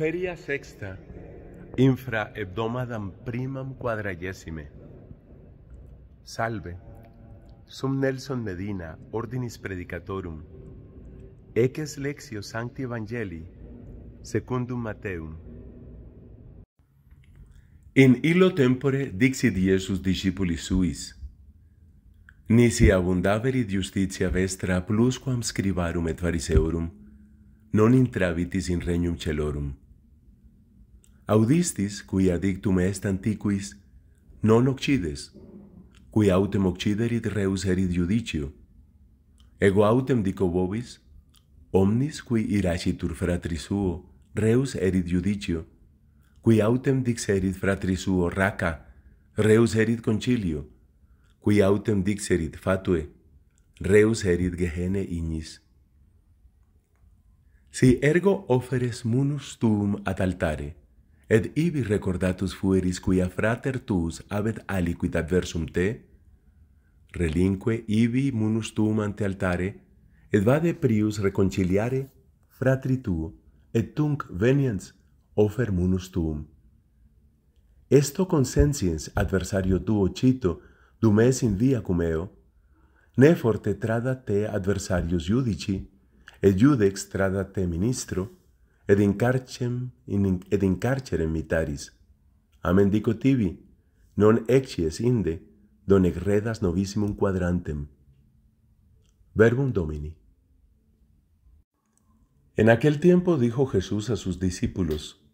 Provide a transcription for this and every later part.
Feria sexta, infra hebdomadam primam quadragesime. Salve, sum Nelson Medina, ordinis predicatorum, eces lexio sancti evangelii, secundum Mateum. In illo tempore dixit Iesus discipuli suis, nisi abundaveri justitia vestra plusquam scribarum et variseorum, non intravitis in regnum celorum. Audistis qui ad dictum est antiquis non occides qui autem occiderit reus erit judicio ego autem dico vobis omnes qui iracitur fratris suo reus erit judicio qui autem dixerit fratris suo raca reus erit concilio qui autem dixerit fatue reus erit gehene ignis si ergo offeres munus tuum ad altare et ibi recordatus fueris quia frater tuus habet aliquid adversum te? Relinque ibi munus tuum ante altare, et vade prius reconciliare fratri tuo, et tunc veniens ofer munus tuum. Esto consensiens adversario tuo cito, dum es in via cum eo, ne forte trada te adversarius judici, et judex trada te ministro, ed incarcem in, ed mitaris. Amen dico tibi, non exies inde, don egredas novissimum quadrantem. Verbum Domini. En aquel tiempo dijo Jesús a sus discípulos,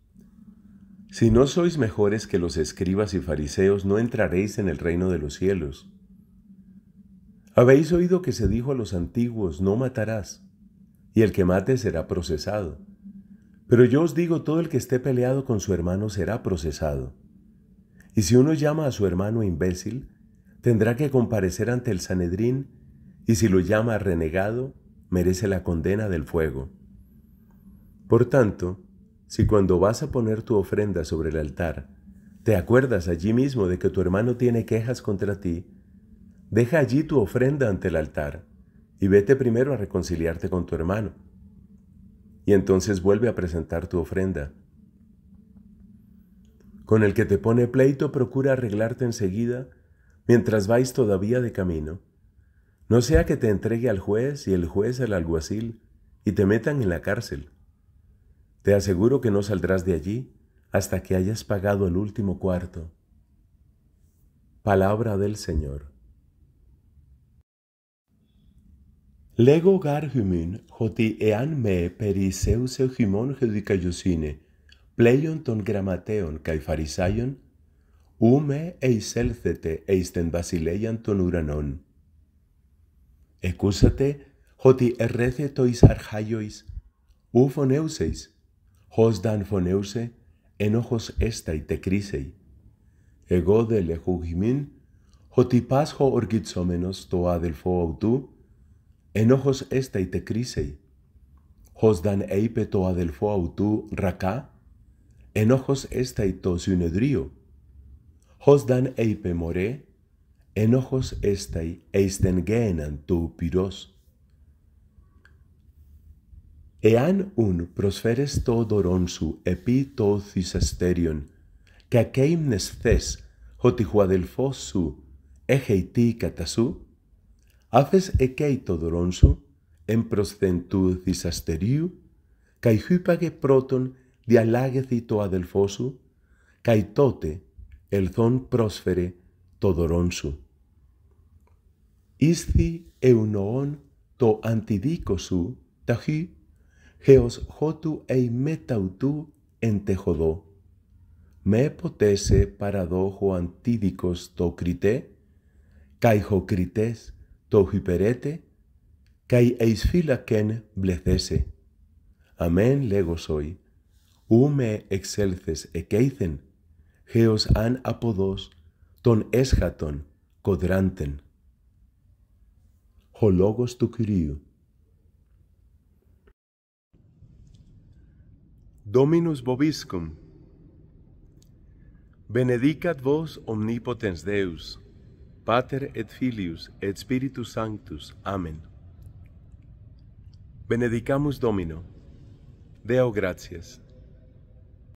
Si no sois mejores que los escribas y fariseos, no entraréis en el reino de los cielos. Habéis oído que se dijo a los antiguos, no matarás, y el que mate será procesado. Pero yo os digo, todo el que esté peleado con su hermano será procesado. Y si uno llama a su hermano imbécil, tendrá que comparecer ante el Sanedrín, y si lo llama renegado, merece la condena del fuego. Por tanto, si cuando vas a poner tu ofrenda sobre el altar, te acuerdas allí mismo de que tu hermano tiene quejas contra ti, deja allí tu ofrenda ante el altar y vete primero a reconciliarte con tu hermano y entonces vuelve a presentar tu ofrenda. Con el que te pone pleito procura arreglarte enseguida mientras vais todavía de camino. No sea que te entregue al juez y el juez al alguacil y te metan en la cárcel. Te aseguro que no saldrás de allí hasta que hayas pagado el último cuarto. Palabra del Señor. Λέγω γάρ γάρχοιμην ότι εάν με περισσέουσε χυμών χεδικαγιοσύνη, πλέον των γραμματέων καί φαρισάιων, ου με εισέλθετε εις την βασιλέιαν των ουρανών. Εκούσατε ότι ερέθετο εις αρχάιοις, ου φωνέουσες, χως δαν φωνέουσε, ενόχως τέ κρίσε Εγώ δε λεχουγιμήν, ότι πάσχω οργιτσόμενος το αδελφό αυτού, Enojos este y te crisei. Hos dan eipe to adelfo tu racá. Enojos este y to sinedrío. Hos dan eipe moré. Enojos este y eisten tu piros. Ean un prosferes to dorón su epi to cisasterion. Que aqueimnes cés, hotijo su, ejeití άφες εκέι το δωρόν σου, εν προσθεντού καί χύπαγε πρώτον διαλάγεθη το αδελφό σου, καί τότε ελθόν πρόσφερε το δωρόν σου. Ίσθη ευνοών το αντιδίκο σου ταχύ, χεος χώτου ειμέταουτού εν τεχοδό. Με ποτέ σε παραδόχο αντίδικος το κριτέ, κριτές, το hyperete, kai eis ken blethese. Amen lego hoi, ume exelces ekeithen, geos an apodos, ton eschaton κοδράντεν. Ο λόγος του Dominus vobiscum. Benedicat vos omnipotens Deus, Pater et Filius et Spiritus Sanctus. Amén. Benedicamos Domino. Deo gracias.